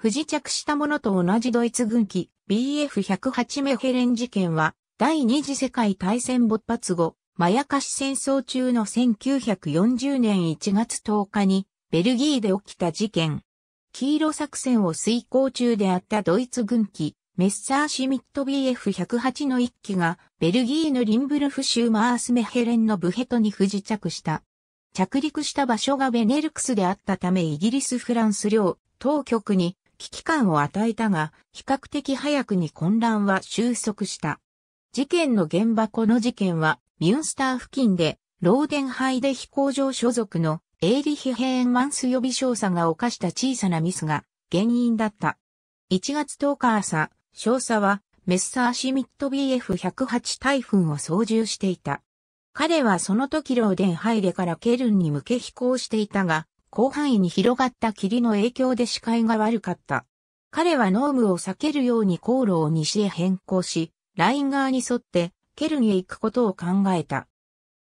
不時着したものと同じドイツ軍機 BF108 メヘレン事件は、第二次世界大戦勃発後、まやかし戦争中の1940年1月10日に、ベルギーで起きた事件。黄色作戦を遂行中であったドイツ軍機、メッサーシミット BF108 の一機が、ベルギーのリンブルフ州マースメヘレンのブヘトに不時着した。着陸した場所がベネルクスであったためイギリス・フランス領当局に危機感を与えたが、比較的早くに混乱は収束した。事件の現場この事件は、ミュンスター付近で、ローデンハイデ飛行場所属のエイリヒ・ヘーンマンス予備少佐が犯した小さなミスが原因だった。1月10日朝、少佐はメッサーシミット BF108 タイフンを操縦していた。彼はその時ローデンハイデからケルンに向け飛行していたが、広範囲に広がった霧の影響で視界が悪かった。彼はノームを避けるように航路を西へ変更し、ライン側に沿ってケルンへ行くことを考えた。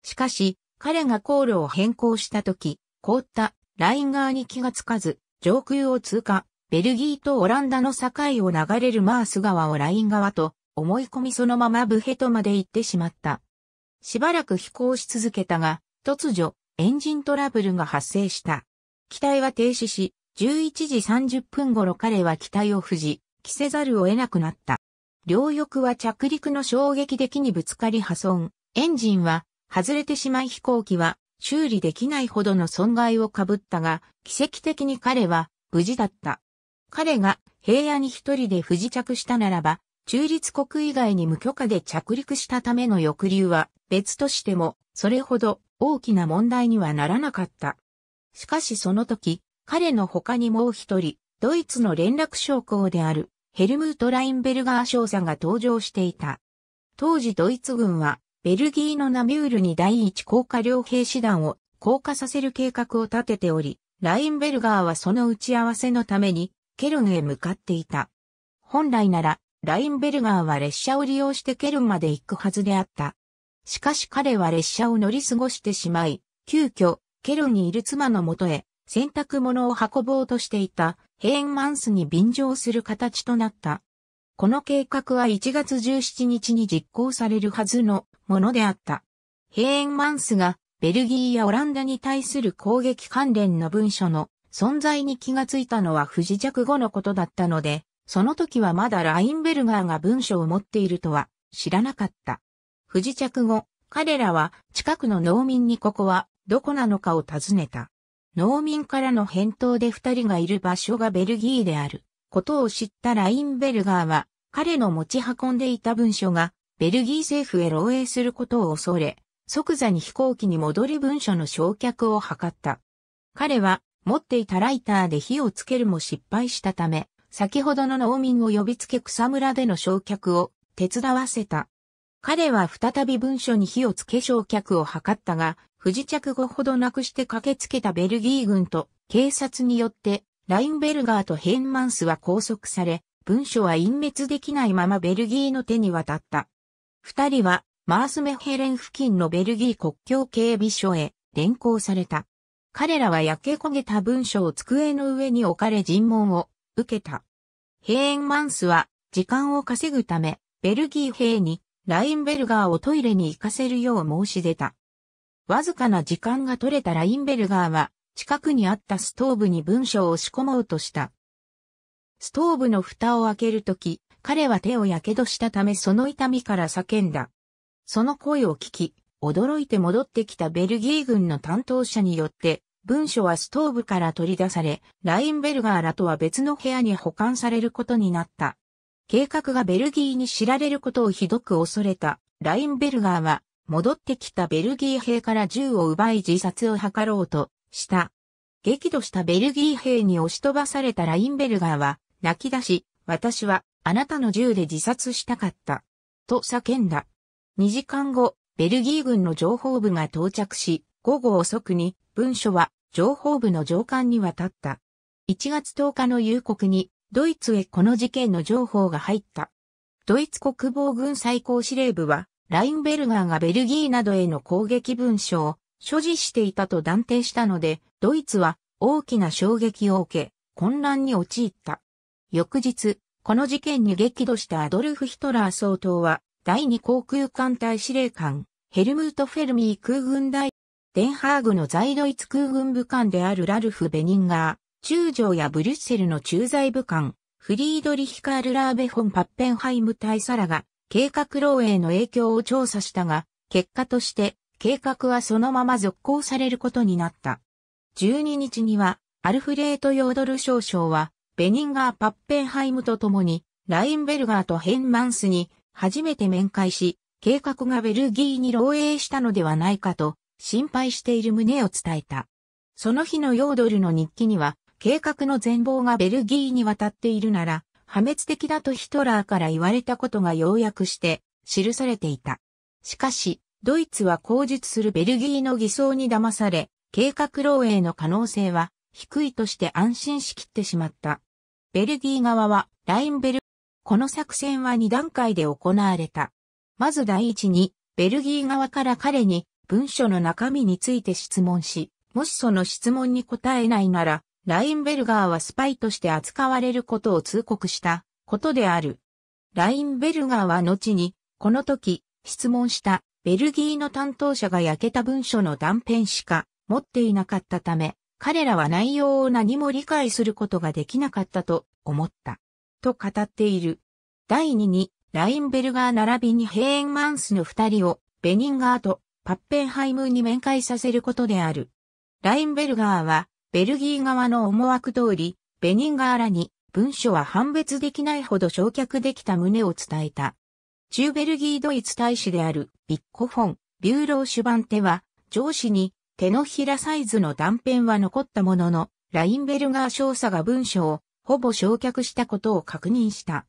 しかし、彼が航路を変更した時、凍ったライン側に気がつかず、上空を通過、ベルギーとオランダの境を流れるマース川をライン側と思い込みそのままブヘトまで行ってしまった。しばらく飛行し続けたが、突如、エンジントラブルが発生した。機体は停止し、11時30分頃彼は機体を封じ、着せざるを得なくなった。両翼は着陸の衝撃的にぶつかり破損。エンジンは外れてしまい飛行機は修理できないほどの損害をかぶったが、奇跡的に彼は無事だった。彼が平野に一人で不時着したならば、中立国以外に無許可で着陸したための抑留は別としても、それほど大きな問題にはならなかった。しかしその時、彼の他にもう一人、ドイツの連絡将校である、ヘルムート・ラインベルガー少佐が登場していた。当時ドイツ軍は、ベルギーのナミュールに第一降下両兵師団を降下させる計画を立てており、ラインベルガーはその打ち合わせのために、ケルンへ向かっていた。本来なら、ラインベルガーは列車を利用してケルンまで行くはずであった。しかし彼は列車を乗り過ごしてしまい、急遽、ケロにいる妻のもとへ洗濯物を運ぼうとしていたヘーンマンスに便乗する形となった。この計画は1月17日に実行されるはずのものであった。ヘーンマンスがベルギーやオランダに対する攻撃関連の文書の存在に気がついたのは不時着後のことだったので、その時はまだラインベルガーが文書を持っているとは知らなかった。不時着後、彼らは近くの農民にここはどこなのかを尋ねた。農民からの返答で二人がいる場所がベルギーであることを知ったラインベルガーは彼の持ち運んでいた文書がベルギー政府へ漏洩することを恐れ、即座に飛行機に戻り文書の焼却を図った。彼は持っていたライターで火をつけるも失敗したため、先ほどの農民を呼びつけ草むらでの焼却を手伝わせた。彼は再び文書に火をつけ焼却を図ったが、不時着後ほどなくして駆けつけたベルギー軍と警察によってラインベルガーとヘンマンスは拘束され、文書は隠滅できないままベルギーの手に渡った。二人はマースメヘレン付近のベルギー国境警備所へ連行された。彼らは焼け焦げた文書を机の上に置かれ尋問を受けた。ヘーンマンスは時間を稼ぐためベルギー兵にラインベルガーをトイレに行かせるよう申し出た。わずかな時間が取れたラインベルガーは、近くにあったストーブに文章を仕込もうとした。ストーブの蓋を開けるとき、彼は手を火傷したためその痛みから叫んだ。その声を聞き、驚いて戻ってきたベルギー軍の担当者によって、文書はストーブから取り出され、ラインベルガーらとは別の部屋に保管されることになった。計画がベルギーに知られることをひどく恐れた、ラインベルガーは戻ってきたベルギー兵から銃を奪い自殺を図ろうとした。激怒したベルギー兵に押し飛ばされたラインベルガーは泣き出し、私はあなたの銃で自殺したかった。と叫んだ。2時間後、ベルギー軍の情報部が到着し、午後遅くに文書は情報部の上官に渡った。1月10日の夕刻にドイツへこの事件の情報が入った。ドイツ国防軍最高司令部はラインベルガーがベルギーなどへの攻撃文書を所持していたと断定したので、ドイツは大きな衝撃を受け、混乱に陥った。翌日、この事件に激怒したアドルフ・ヒトラー総統は、第二航空艦隊司令官、ヘルムート・フェルミー空軍大、デンハーグの在ドイツ空軍部官であるラルフ・ベニンガー、中将やブリュッセルの駐在部官、フリードリヒカール・ラーベ・フォン・パッペンハイム大サラが、計画漏洩の影響を調査したが、結果として計画はそのまま続行されることになった。12日には、アルフレート・ヨードル少将は、ベニンガー・パッペンハイムと共に、ラインベルガーとヘンマンスに初めて面会し、計画がベルギーに漏洩したのではないかと心配している旨を伝えた。その日のヨードルの日記には、計画の全貌がベルギーに渡っているなら、破滅的だとヒトラーから言われたことが要約して記されていた。しかし、ドイツは口述するベルギーの偽装に騙され、計画漏洩の可能性は低いとして安心しきってしまった。ベルギー側はラインベル、この作戦は2段階で行われた。まず第一に、ベルギー側から彼に文書の中身について質問し、もしその質問に答えないなら、ラインベルガーはスパイとして扱われることを通告したことである。ラインベルガーは後に、この時、質問したベルギーの担当者が焼けた文書の断片しか持っていなかったため、彼らは内容を何も理解することができなかったと思った。と語っている。第2に、ラインベルガー並びにヘーンマンスの二人を、ベニンガーとパッペンハイムに面会させることである。ラインベルガーは、ベルギー側の思惑通り、ベニンガーラに文書は判別できないほど焼却できた旨を伝えた。中ベルギードイツ大使であるビッコフォン、ビューローシュバンテは、上司に手のひらサイズの断片は残ったものの、ラインベルガー少佐が文書をほぼ焼却したことを確認した。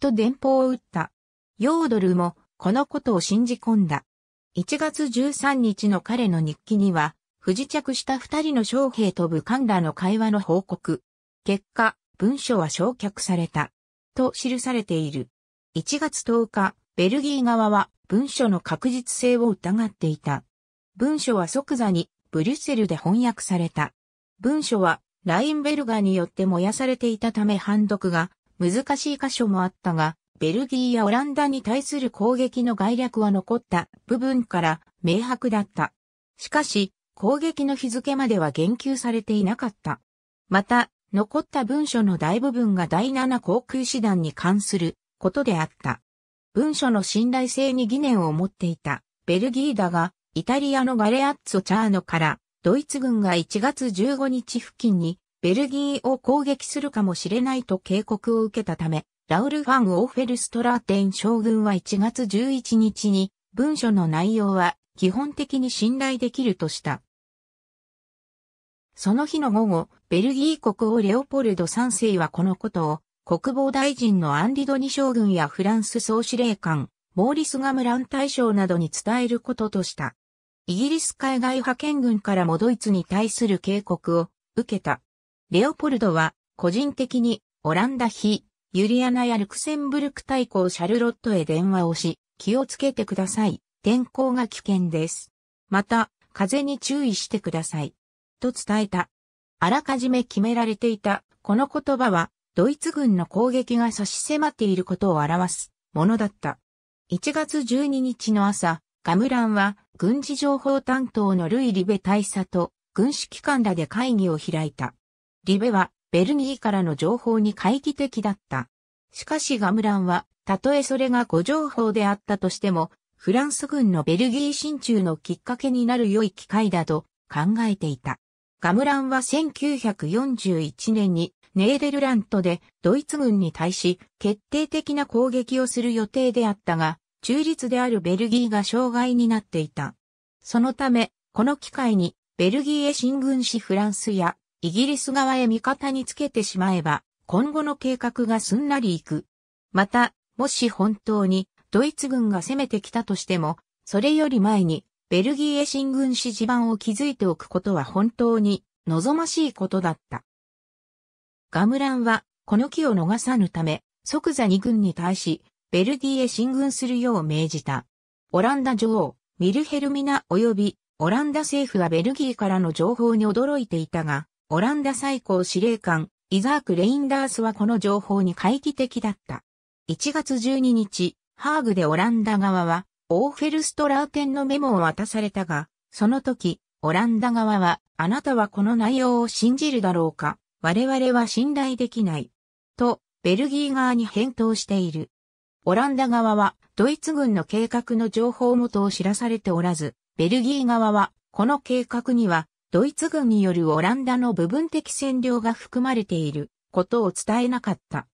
と電報を打った。ヨードルもこのことを信じ込んだ。1月13日の彼の日記には、不時着した二人の将兵と武官らの会話の報告。結果、文書は焼却された。と記されている。1月10日、ベルギー側は文書の確実性を疑っていた。文書は即座にブリュッセルで翻訳された。文書はラインベルガーによって燃やされていたため判読が難しい箇所もあったが、ベルギーやオランダに対する攻撃の概略は残った部分から明白だった。しかし、攻撃の日付までは言及されていなかった。また、残った文書の大部分が第7航空師団に関することであった。文書の信頼性に疑念を持っていたベルギーだが、イタリアのガレアッツォ・チャーノからドイツ軍が1月15日付近にベルギーを攻撃するかもしれないと警告を受けたため、ラウル・ファン・オーフェルストラーテン将軍は1月11日に文書の内容は基本的に信頼できるとした。その日の午後、ベルギー国王レオポルド3世はこのことを、国防大臣のアンリドニ将軍やフランス総司令官、モーリス・ガムラン大将などに伝えることとした。イギリス海外派遣軍からもドイツに対する警告を受けた。レオポルドは個人的にオランダ比、ユリアナやルクセンブルク大公シャルロットへ電話をし、気をつけてください。天候が危険です。また、風に注意してください。と伝えた。あらかじめ決められていた、この言葉は、ドイツ軍の攻撃が差し迫っていることを表すものだった。1月12日の朝、ガムランは軍事情報担当のルイ・リベ大佐と軍指機関らで会議を開いた。リベはベルギーからの情報に懐疑的だった。しかしガムランは、たとえそれが誤情報であったとしても、フランス軍のベルギー進駐のきっかけになる良い機会だと考えていた。ガムランは1941年にネーデルラントでドイツ軍に対し決定的な攻撃をする予定であったが、中立であるベルギーが障害になっていた。そのため、この機会にベルギーへ進軍しフランスやイギリス側へ味方につけてしまえば、今後の計画がすんなりいく。また、もし本当にドイツ軍が攻めてきたとしても、それより前にベルギーへ進軍し地盤を築いておくことは本当に望ましいことだった。ガムランは、この機を逃さぬため、即座に軍に対し、ベルギーへ進軍するよう命じた。オランダ女王、ミルヘルミナ及び、オランダ政府はベルギーからの情報に驚いていたが、オランダ最高司令官、イザーク・レインダースはこの情報に懐疑的だった。1月12日、ハーグでオランダ側は、オーフェルストラーテンのメモを渡されたが、その時、オランダ側は、あなたはこの内容を信じるだろうか、我々は信頼できない。と、ベルギー側に返答している。オランダ側は、ドイツ軍の計画の情報元を知らされておらず、ベルギー側は、この計画には、ドイツ軍によるオランダの部分的占領が含まれていることを伝えなかった。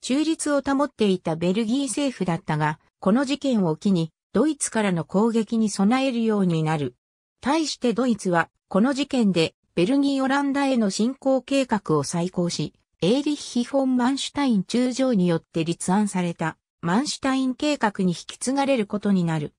中立を保っていたベルギー政府だったが、この事件を機にドイツからの攻撃に備えるようになる。対してドイツは、この事件で、ベルギー・オランダへの侵攻計画を再考し、エーリッヒ・フォン・マンシュタイン中将によって立案された、マンシュタイン計画に引き継がれることになる。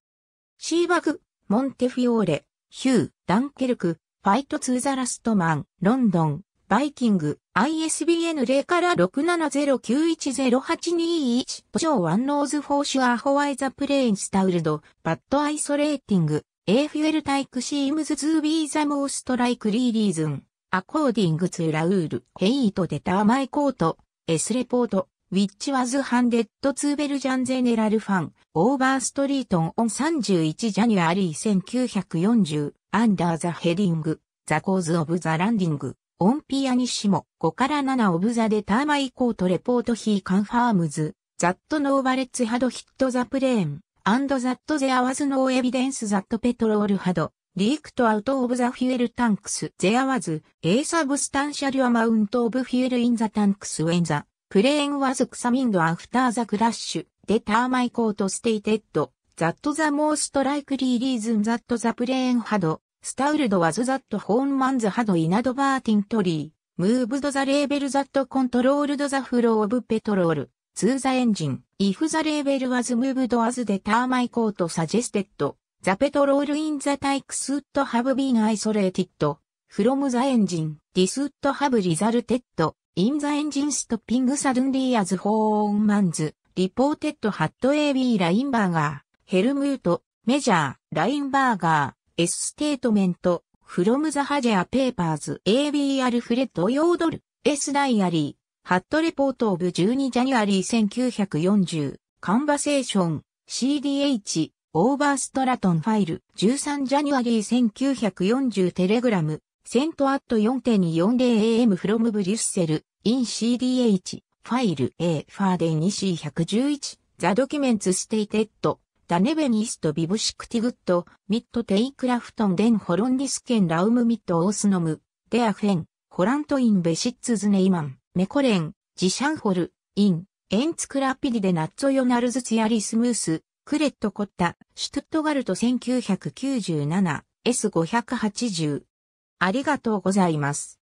シーバグ、モンテフィオーレ、ヒュー、ダンケルク、ファイト・ツー・ザ・ラストマン、ロンドン、バイキング、ISBN 0から670910821、ポジョーワンノーズフォーシュアホワイザプレインスタウルド、バッドアイソレーティング、エーフュエルタイクシームズズービーザモーストライクリーリーズン、アコーディングツーラウール、ヘイトデターマイコート、エスレポート、ウィッチワズハンデッドツーベルジャンゼネラルファン、オーバーストリートンオン31ジャニュアリー1940、アンダーザヘディング、ザコーズオブザランディング。オンピアニッシモ5から7オブザデターマイコートレポートヒーカンファームズ、ザットノーバレッツハドヒットザプレーン、アンドザットゼアワズノーエビデンスザットペトロールハド、リークトアウトオブザフュエルタンクスゼアワズ、エーサブスタンシャルアマウントオブフュエルインザタンクスウェンザ、プレーンワズクサミンドアフターザクラッシュ、デターマイコートステイテッド、ザットザモーストライクリーリーズンザットザプレーンハド、スタウルド・ワズ・ザット・ホーン・マンズ・ハド・イナド・バーティン・トリー、ムーブド・ザ・レーベル・ザット・コントロールド・ザ・フロー・オブ・ペトロール、ツー・ザ・エンジン、イフ・ザ・レーベル・ワズ・ムーブド・ワズ・デター・マイ・コート・サジェステッド、ザ・ペトロール・イン・ザ・タイクス・ウッド・ハブ・ビン・アイソレーティッド、フロム・ザ・エンジン、ディス・ウッド・ハブ・リザルテッド、イン・ザ・エンジン・ストッピング・サドゥン・リー・アズ・ホーン・マンズ、リポーテッド・ハット・エービー・ラインバーガー、ヘルムート、メジャー、ラインバーガー、S ステートメント、from the Hager Papers AB アルフレッド・ヨードル、S ダイアリー、ハットレポート・オブ・12ジャニュアリー1940、カンバセーション、CDH、オーバーストラトンファイル、13ジャニュアリー1940テレグラム、セントアット 4.40am from ブリュッセル、in CDH、ファイル A ファーデン 2C111、ザドキュメンツステイテッド、ダネベニストビブシクティグット、ミットテイクラフトンデンホロンディスケンラウムミットオースノム、デアフェン、ホラントインベシッツズネイマン、メコレン、ジシャンホル、イン、エンツクラピディでナッツオヨナルズツヤリスムース、クレットコッタ、シュトゥットガルト1997、S580。ありがとうございます。